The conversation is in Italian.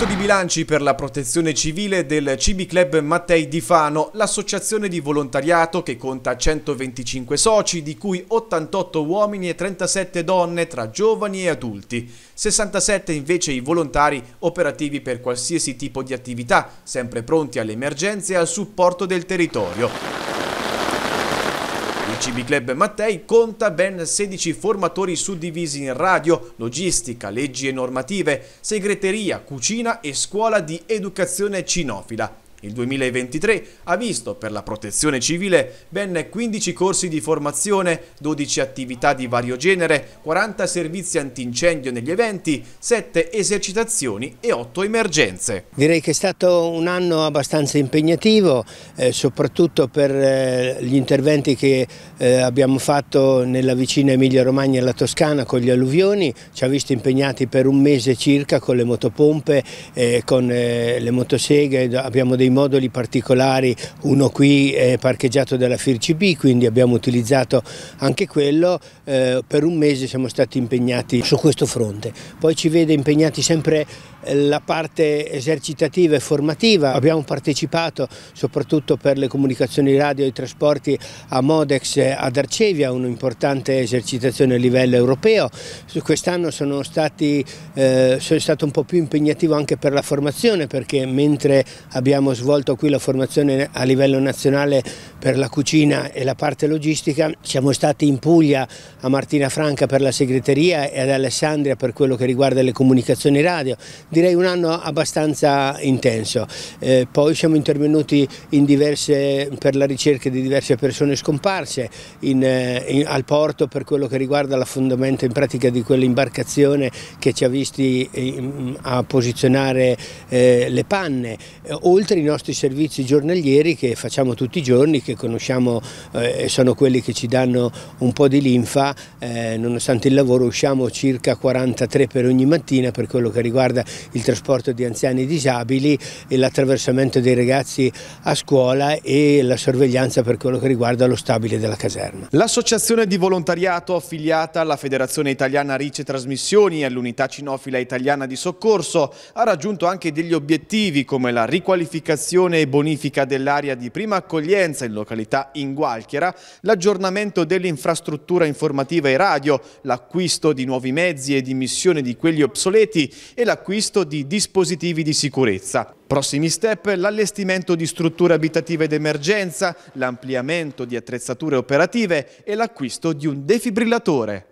Conto di bilanci per la protezione civile del Cibi Club Mattei di Fano, l'associazione di volontariato che conta 125 soci, di cui 88 uomini e 37 donne tra giovani e adulti, 67 invece i volontari operativi per qualsiasi tipo di attività, sempre pronti alle emergenze e al supporto del territorio. Il CB Club Mattei conta ben 16 formatori suddivisi in radio, logistica, leggi e normative, segreteria, cucina e scuola di educazione cinofila. Il 2023 ha visto per la protezione civile ben 15 corsi di formazione, 12 attività di vario genere, 40 servizi antincendio negli eventi, 7 esercitazioni e 8 emergenze. Direi che è stato un anno abbastanza impegnativo, eh, soprattutto per eh, gli interventi che eh, abbiamo fatto nella vicina Emilia Romagna e la Toscana con gli alluvioni, ci ha visto impegnati per un mese circa con le motopompe, eh, con eh, le motoseghe, abbiamo dei dei moduli particolari, uno qui è parcheggiato dalla FIRCB, quindi abbiamo utilizzato anche quello, eh, per un mese siamo stati impegnati su questo fronte. Poi ci vede impegnati sempre eh, la parte esercitativa e formativa, abbiamo partecipato soprattutto per le comunicazioni radio e i trasporti a Modex ad Arcevia, un'importante esercitazione a livello europeo, quest'anno sono, stati, eh, sono stato un po' più impegnativo anche per la formazione perché mentre abbiamo svolto qui la formazione a livello nazionale per la cucina e la parte logistica, siamo stati in Puglia a Martina Franca per la segreteria e ad Alessandria per quello che riguarda le comunicazioni radio, direi un anno abbastanza intenso, eh, poi siamo intervenuti in diverse, per la ricerca di diverse persone scomparse in, eh, in, al porto per quello che riguarda l'affondamento in pratica di quell'imbarcazione che ci ha visti eh, a posizionare eh, le panne, eh, oltre in nostri servizi giornalieri che facciamo tutti i giorni, che conosciamo eh, e eh, sono quelli che ci danno un po' di linfa, eh, nonostante il lavoro usciamo circa 43 per ogni mattina per quello che riguarda il trasporto di anziani e disabili e l'attraversamento dei ragazzi a scuola e la sorveglianza per quello che riguarda lo stabile della caserma. L'associazione di volontariato affiliata alla Federazione Italiana Rice Trasmissioni e all'Unità Cinofila Italiana di Soccorso ha raggiunto anche degli obiettivi come la riqualificazione riqualificazione e bonifica dell'area di prima accoglienza in località Ingualchiera, l'aggiornamento dell'infrastruttura informativa e radio, l'acquisto di nuovi mezzi e dimissione di quelli obsoleti e l'acquisto di dispositivi di sicurezza. Prossimi step, l'allestimento di strutture abitative d'emergenza, l'ampliamento di attrezzature operative e l'acquisto di un defibrillatore.